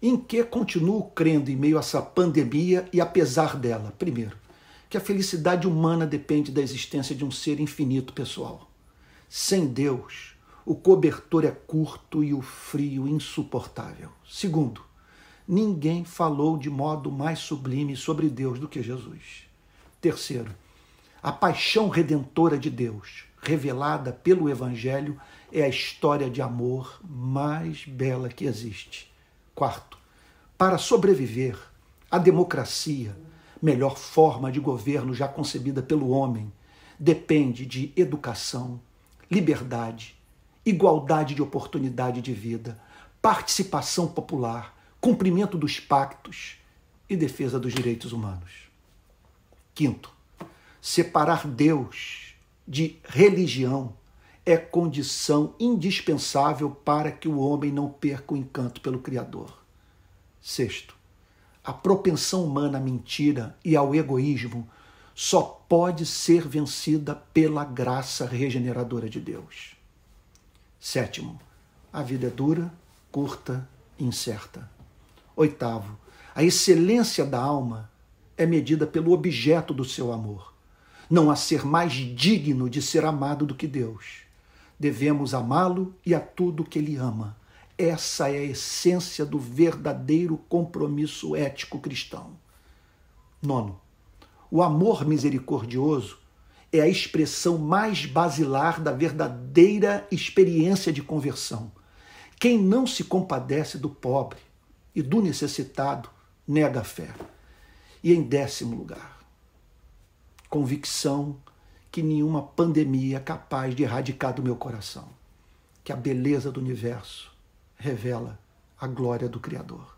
Em que continuo crendo em meio a essa pandemia e apesar dela? Primeiro, que a felicidade humana depende da existência de um ser infinito pessoal. Sem Deus, o cobertor é curto e o frio insuportável. Segundo, ninguém falou de modo mais sublime sobre Deus do que Jesus. Terceiro, a paixão redentora de Deus, revelada pelo Evangelho, é a história de amor mais bela que existe Quarto, para sobreviver, a democracia, melhor forma de governo já concebida pelo homem, depende de educação, liberdade, igualdade de oportunidade de vida, participação popular, cumprimento dos pactos e defesa dos direitos humanos. Quinto, separar Deus de religião é condição indispensável para que o homem não perca o encanto pelo Criador. Sexto, a propensão humana à mentira e ao egoísmo só pode ser vencida pela graça regeneradora de Deus. Sétimo, a vida é dura, curta e incerta. Oitavo, a excelência da alma é medida pelo objeto do seu amor. Não há ser mais digno de ser amado do que Deus devemos amá-lo e a tudo que ele ama. Essa é a essência do verdadeiro compromisso ético cristão. Nono, o amor misericordioso é a expressão mais basilar da verdadeira experiência de conversão. Quem não se compadece do pobre e do necessitado nega a fé. E em décimo lugar, convicção que nenhuma pandemia é capaz de erradicar do meu coração. Que a beleza do universo revela a glória do Criador.